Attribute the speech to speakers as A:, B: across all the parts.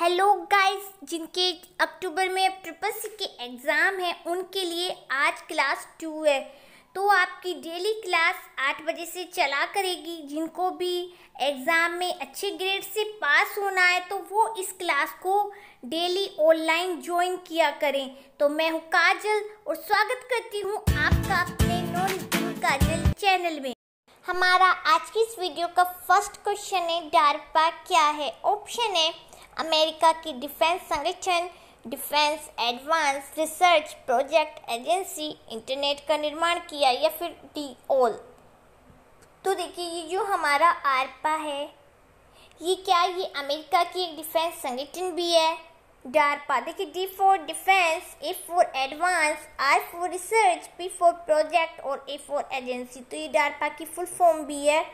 A: hello guys जिनके अक्टूबर में triple C के एग्ज़ाम है उनके लिए आज क्लास टू है तो आपकी डेली क्लास आठ बजे से चला करेगी जिनको भी एग्ज़ाम में अच्छे ग्रेड से पास होना है तो वो इस क्लास को डेली ऑनलाइन ज्वाइन किया करें तो मैं हूँ काजल और स्वागत करती हूँ आपका अपने नॉन काजल चैनल में हमारा आज की इस वीडियो का फर्स्ट क्वेश्चन है डार्पा क्या है ऑप्शन है अमेरिका की डिफेंस संगठन defence advance research project agency internet का निर्माण किया या फिर डी ओल तो देखिए ये जो हमारा आरपा है ये क्या ये अमेरिका की एक डिफेंस संगठन भी है डारपा देखिए D for defence A for advance R for research P for project और ए फॉर एजेंसी तो ये डारपा की फुल फॉर्म भी है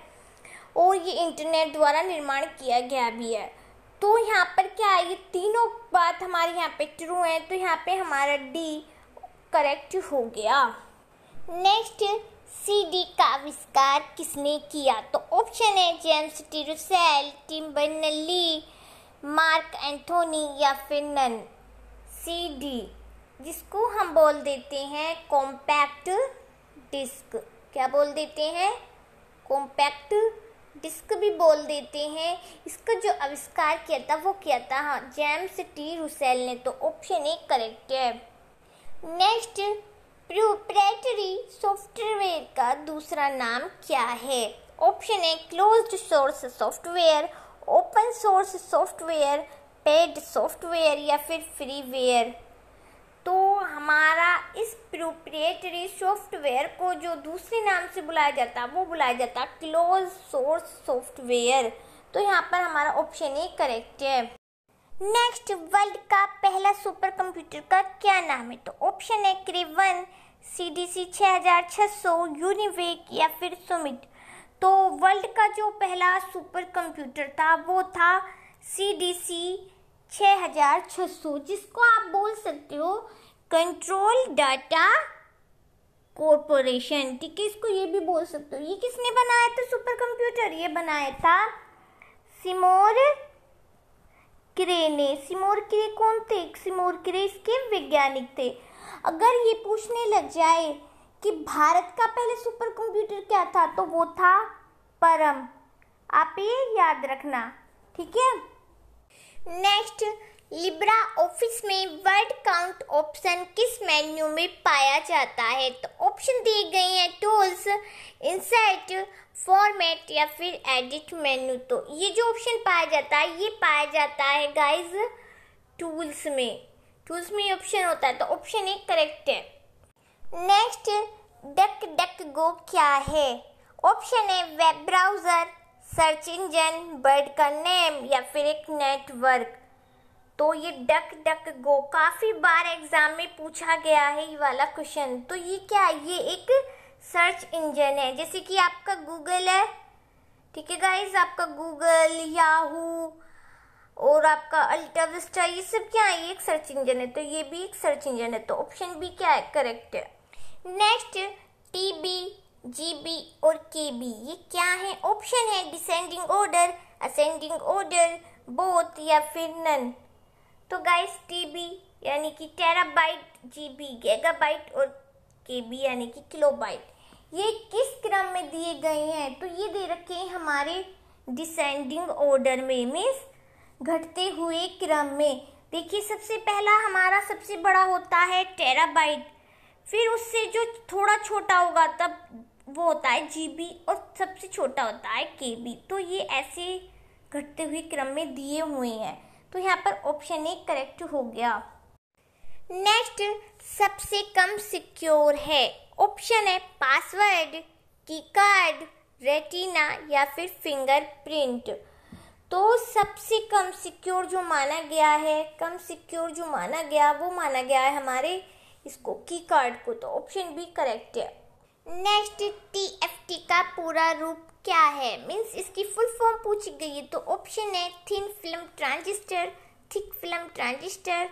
A: और ये इंटरनेट द्वारा निर्माण किया गया भी है तो यहाँ पर क्या है ये तीनों बात हमारे यहाँ पे ट्रू है तो यहाँ पे हमारा डी करेक्ट हो गया नेक्स्ट सी डी का आविष्कार किसने किया तो ऑप्शन है James T Russell Tim Berners-Lee Mark Anthony या फिर नन सी डी जिसको हम बोल देते हैं कॉम्पैक्ट डिस्क क्या बोल देते हैं कॉम्पैक्ट डिस्क भी बोल देते हैं इसका जो आविष्कार किया था वो किया था हाँ जेम्स टी रुसेल ने तो ऑप्शन ए करेक्ट है नेक्स्ट प्रोप्रेटरी सॉफ्टवेयर का दूसरा नाम क्या है option A closed source software open source software paid software या फिर फ्रीवेयर तो हमारा इस प्रोप्रिएटरी सॉफ्टवेयर को जो दूसरे नाम से बुलाया जाता वो बुलाया जाता क्लोज सोर्स सॉफ्टवेयर तो यहाँ पर हमारा ऑप्शन ए करेक्ट है नेक्स्ट वर्ल्ड का पहला सुपर कंप्यूटर का क्या नाम है तो ऑप्शन है क्रिवन सी डी सी छः हज़ार छः सौ यूनिवेक या फिर सुमिट तो वर्ल्ड का जो पहला सुपर कंप्यूटर था वो था सी डी सी छः हजार छः सौ जिसको आप बोल सकते हो कंट्रोल डाटा कॉरपोरेशन ठीक है इसको ये भी बोल सकते हो ये किसने बनाया था सुपर कंप्यूटर ये बनाया था सिमोर क्रे ने सिमोर क्रे कौन थे सिमोर क्रे इसके वैज्ञानिक थे अगर ये पूछने लग जाए कि भारत का पहले सुपर कंप्यूटर क्या था तो वो था परम आप ये याद रखना ठीक है नेक्स्ट लिब्रा ऑफिस में वर्ड काउंट ऑप्शन किस मेन्यू में पाया जाता है तो ऑप्शन दिए गए हैं टूल्स इंसर्ट फॉर्मेट या फिर एडिट मेन्यू तो ये जो ऑप्शन पाया जाता है ये पाया जाता है गाइस टूल्स में टूल्स में ऑप्शन होता है तो ऑप्शन एक करेक्ट है नेक्स्ट डक डक गो क्या है ऑप्शन है web browser search engine bird का नेम या फिर एक नेटवर्क तो ये डक डक गो काफ़ी बार एग्ज़ाम में पूछा गया है ये वाला क्वेश्चन तो ये क्या है ये एक सर्च इंजन है जैसे कि आपका गूगल है ठीक है गाइज आपका गूगल याहू और आपका अल्टाविस्टा ये सब क्या है ये एक सर्च इंजन है तो ये भी एक सर्च इंजन है तो ऑप्शन बी क्या है करेक्ट है नेक्स्ट टी बी जीबी और केबी ये क्या है ऑप्शन है descending order ascending order both या फिर नन तो गाइस टीबी यानी कि टेराबाइट जीबी गीगाबाइट और केबी यानी कि किलोबाइट ये किस क्रम में दिए गए हैं तो ये दे रखे हैं हमारे डिसेंडिंग ऑर्डर में मीन्स घटते हुए क्रम में देखिए सबसे पहला हमारा सबसे बड़ा होता है टेराबाइट फिर उससे जो थोड़ा छोटा होगा तब वो होता है जी और सबसे छोटा होता है के तो ये ऐसे घटते हुए क्रम में दिए हुए हैं तो यहाँ पर ऑप्शन ए करेक्ट हो गया नेक्स्ट सबसे कम सिक्योर है ऑप्शन है पासवर्ड की कार्ड रेटिना या फिर फिंगरप्रिंट तो सबसे कम सिक्योर जो माना गया है कम सिक्योर जो माना गया वो माना गया है हमारे इसको की कार्ड को तो ऑप्शन बी करेक्ट है नेक्स्ट टी एफ टी का पूरा रूप क्या है मीन्स इसकी फुल फॉर्म पूछी गई है तो ऑप्शन है thin film transistor thick film transistor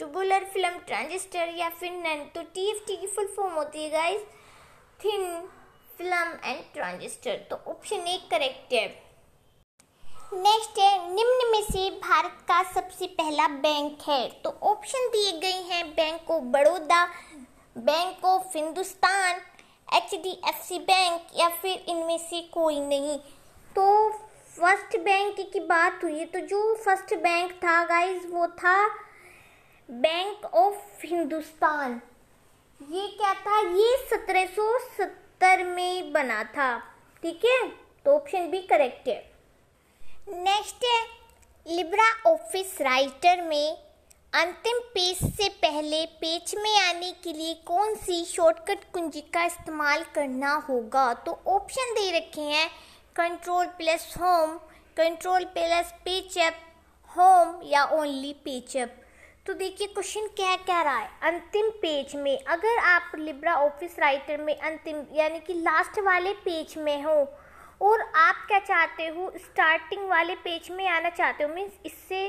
A: tubular film transistor या फिर नन तो टी एफ टी की फुल फॉर्म होती है guys thin film and transistor तो ऑप्शन ए करेक्ट है नेक्स्ट है निम्न में से भारत का सबसे पहला बैंक है तो ऑप्शन दिए गए हैं bank of Baroda bank of Hindustan H D F C bank या फिर इनमें से कोई नहीं तो फर्स्ट बैंक की बात हुई है तो जो फर्स्ट बैंक था गाइज वो था बैंक ऑफ हिंदुस्तान ये क्या था ये सत्रह सौ सत्तर में बना था ठीक है तो ऑप्शन भी करेक्ट है नेक्स्ट है लिब्रा ऑफिस राइटर में अंतिम पेज से पहले पेज में आने के लिए कौन सी शॉर्टकट कुंजी का इस्तेमाल करना होगा तो ऑप्शन दे रखे हैं control plus home control plus page up home या ओनली पेचअप तो देखिए क्वेश्चन क्या कह रहा है अंतिम पेज में अगर आप लिब्रा ऑफिस राइटर में अंतिम यानी कि लास्ट वाले पेज में हो और आप क्या चाहते हो स्टार्टिंग वाले पेज में आना चाहते हो मीन्स इससे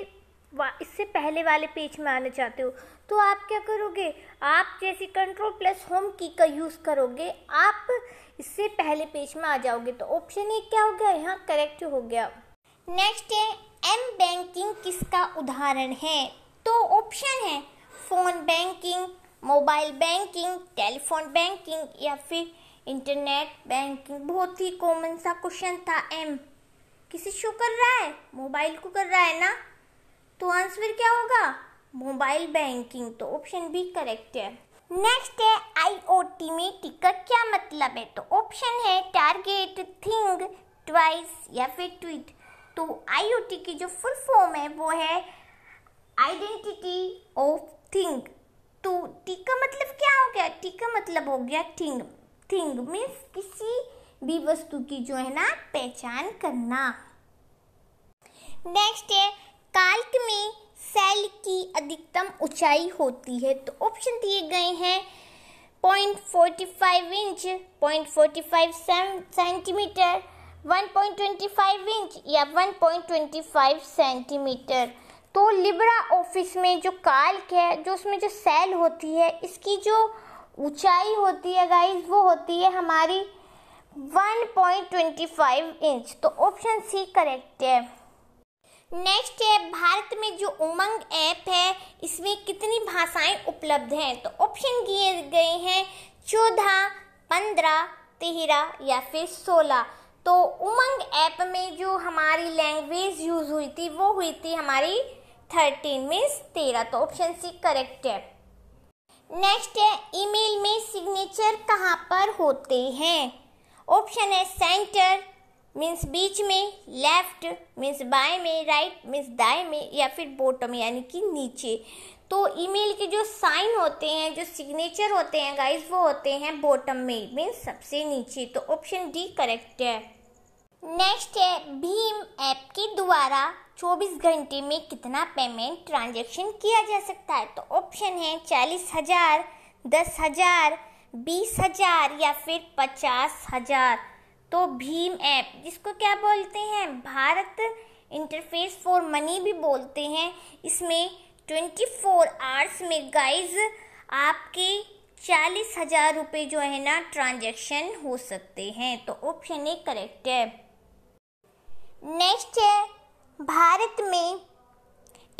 A: इससे पहले वाले पेज में आना चाहते हो तो आप क्या करोगे आप जैसे कंट्रोल प्लस होम की का यूज़ करोगे आप इससे पहले पेज में आ जाओगे तो ऑप्शन ए क्या हो गया यहाँ करेक्ट हो गया नेक्स्ट है एम बैंकिंग किसका उदाहरण है तो ऑप्शन है phone banking mobile banking telephone banking या फिर इंटरनेट बैंकिंग बहुत ही कॉमन सा क्वेश्चन था एम किसी शो कर रहा है मोबाइल को कर रहा है ना तो आंसर क्या होगा मोबाइल बैंकिंग तो ऑप्शन बी करेक्ट है नेक्स्ट है आईओटी में टिकट क्या मतलब है तो ऑप्शन है टारगेट थिंग ट्वाइस या फिर ट्वीट तो आईओटी की जो फुल फॉर्म है वो है आइडेंटिटी ऑफ थिंग तो टीका मतलब क्या हो गया टीका मतलब हो गया थिंग थिंग मीन्स किसी भी वस्तु की जो है ना पहचान करना नेक्स्ट है काल्क में सेल की अधिकतम ऊंचाई होती है तो ऑप्शन दिए गए हैं point forty five inch point forty five centimetre one point twenty five inch या one point twenty five centimetre तो लिब्रा ऑफिस में जो काल्क है जो उसमें जो सेल होती है इसकी जो ऊंचाई होती है गाइस वो होती है हमारी 1.25 इंच तो ऑप्शन सी करेक्ट है नेक्स्ट है भारत में जो उमंग ऐप है इसमें कितनी भाषाएं उपलब्ध हैं तो ऑप्शन किए गए हैं चौदह पंद्रह तेरह या फिर सोलह तो उमंग ऐप में जो हमारी लैंग्वेज यूज हुई थी वो हुई थी हमारी थर्टीन मीन्स तेरह तो ऑप्शन सी करेक्ट है नेक्स्ट है ईमेल में सिग्नेचर कहाँ पर होते हैं ऑप्शन है सेंटर मीन्स बीच में लेफ्ट मीन्स बाएं में राइट मीन्स दाएं में या फिर बॉटम यानी कि नीचे तो ईमेल के जो साइन होते हैं जो सिग्नेचर होते हैं गाइस वो होते हैं बॉटम में मीन्स सबसे नीचे तो ऑप्शन डी करेक्ट है नेक्स्ट है भीम ऐप के द्वारा 24 घंटे में कितना पेमेंट ट्रांजेक्शन किया जा सकता है तो ऑप्शन है चालीस हजार दस हजार बीस हजार या फिर पचास हजार तो भीम ऐप जिसको क्या बोलते हैं भारत इंटरफेस फॉर मनी भी बोलते हैं इसमें 24 फोर आवर्स में गाइज आपके चालीस हजार रुपये जो है ना ट्रांजैक्शन हो सकते हैं तो ऑप्शन ए करेक्ट है नेक्स्ट है भारत में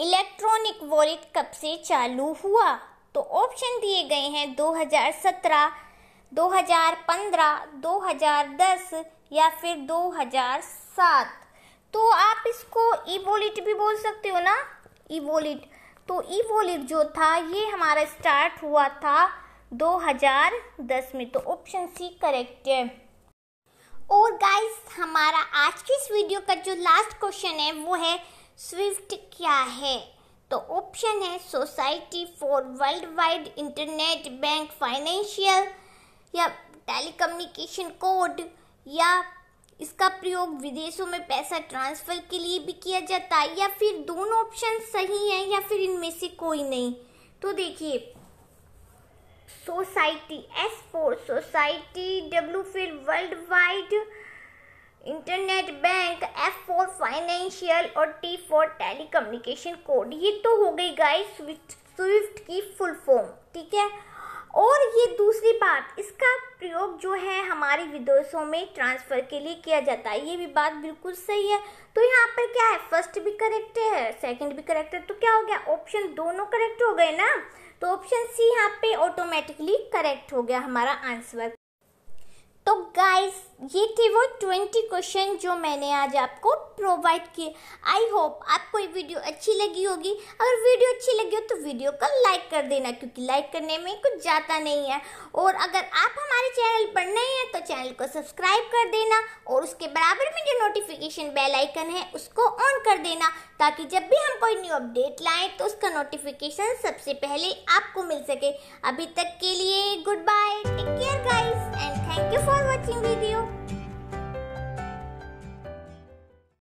A: इलेक्ट्रॉनिक वॉलेट कब से चालू हुआ तो ऑप्शन दिए गए हैं 2017 2015, 2010 या फिर 2007 तो आप इसको ई वॉलेट भी बोल सकते हो ना ई वॉलेट तो ई वॉलेट जो था ये हमारा स्टार्ट हुआ था 2010 में तो ऑप्शन सी करेक्ट है और गाइस हमारा आज की इस वीडियो का जो लास्ट क्वेश्चन है वो है स्विफ्ट क्या है तो ऑप्शन है society for world wide internet bank financial या टेलीकम्युनिकेशन कोड या इसका प्रयोग विदेशों में पैसा ट्रांसफ़र के लिए भी किया जाता है या फिर दोनों ऑप्शन सही हैं या फिर इनमें से कोई नहीं तो देखिए society S for society W फिर world wide internet bank F for financial और टी फोर टेलीकम्युनिकेशन कोड ये तो हो गई गाइस स्विफ्ट की फुल फॉर्म ठीक है और ये दूसरी बात इसका प्रयोग जो है हमारे विदेशों में ट्रांसफ़र के लिए किया जाता है ये भी बात बिल्कुल सही है तो यहाँ पर क्या है फर्स्ट भी करेक्ट है सेकंड भी करेक्ट है तो क्या हो गया ऑप्शन दोनों करेक्ट हो गए ना तो ऑप्शन सी यहाँ पे ऑटोमेटिकली करेक्ट हो गया हमारा आंसर तो गाइस ये थे वो ट्वेंटी क्वेश्चन जो मैंने आज आपको प्रोवाइड किए आई होप आपको ये वीडियो अच्छी लगी होगी अगर वीडियो अच्छी लगी हो तो वीडियो को लाइक कर देना क्योंकि लाइक करने में कुछ जाता नहीं है और अगर आप हमारे चैनल पर नए चैनल को सब्सक्राइब कर देना और उसके बराबर में जो नोटिफिकेशन बेल आइकन है उसको ऑन कर देना ताकि जब भी हम कोई न्यू अपडेट लाएं तो उसका नोटिफिकेशन सबसे पहले आपको मिल सके अभी तक के लिए good bye take care guys and thank you for watching video